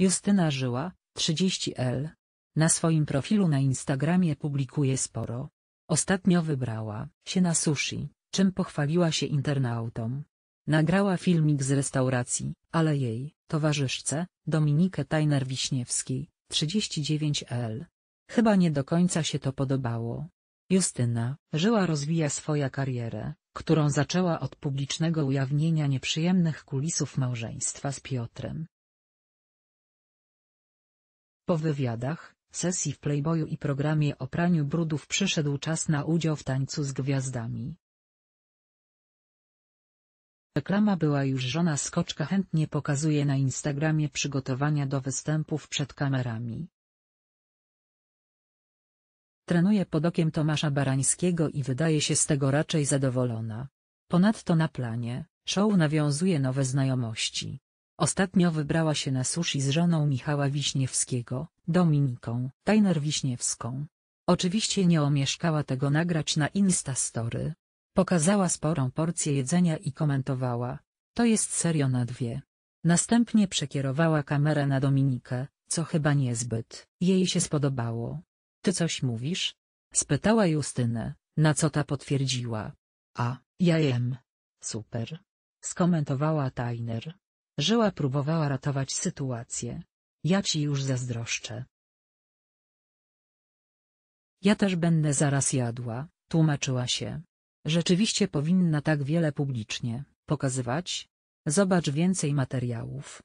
Justyna Żyła, 30L. Na swoim profilu na Instagramie publikuje sporo. Ostatnio wybrała się na sushi, czym pochwaliła się internautom. Nagrała filmik z restauracji, ale jej towarzyszce, Dominikę Tajner-Wiśniewskiej, 39L. Chyba nie do końca się to podobało. Justyna Żyła rozwija swoją karierę, którą zaczęła od publicznego ujawnienia nieprzyjemnych kulisów małżeństwa z Piotrem. Po wywiadach, sesji w Playboyu i programie o praniu brudów przyszedł czas na udział w tańcu z gwiazdami. Reklama była już żona Skoczka chętnie pokazuje na Instagramie przygotowania do występów przed kamerami. Trenuje pod okiem Tomasza Barańskiego i wydaje się z tego raczej zadowolona. Ponadto na planie, show nawiązuje nowe znajomości. Ostatnio wybrała się na sushi z żoną Michała Wiśniewskiego, Dominiką Tajner Wiśniewską. Oczywiście nie omieszkała tego nagrać na Instastory. Pokazała sporą porcję jedzenia i komentowała. To jest serio na dwie. Następnie przekierowała kamerę na Dominikę, co chyba niezbyt. Jej się spodobało. Ty coś mówisz? Spytała Justynę, na co ta potwierdziła. A, ja jem. Super. Skomentowała Tajner. Żyła próbowała ratować sytuację. Ja ci już zazdroszczę. Ja też będę zaraz jadła, tłumaczyła się. Rzeczywiście powinna tak wiele publicznie pokazywać. Zobacz więcej materiałów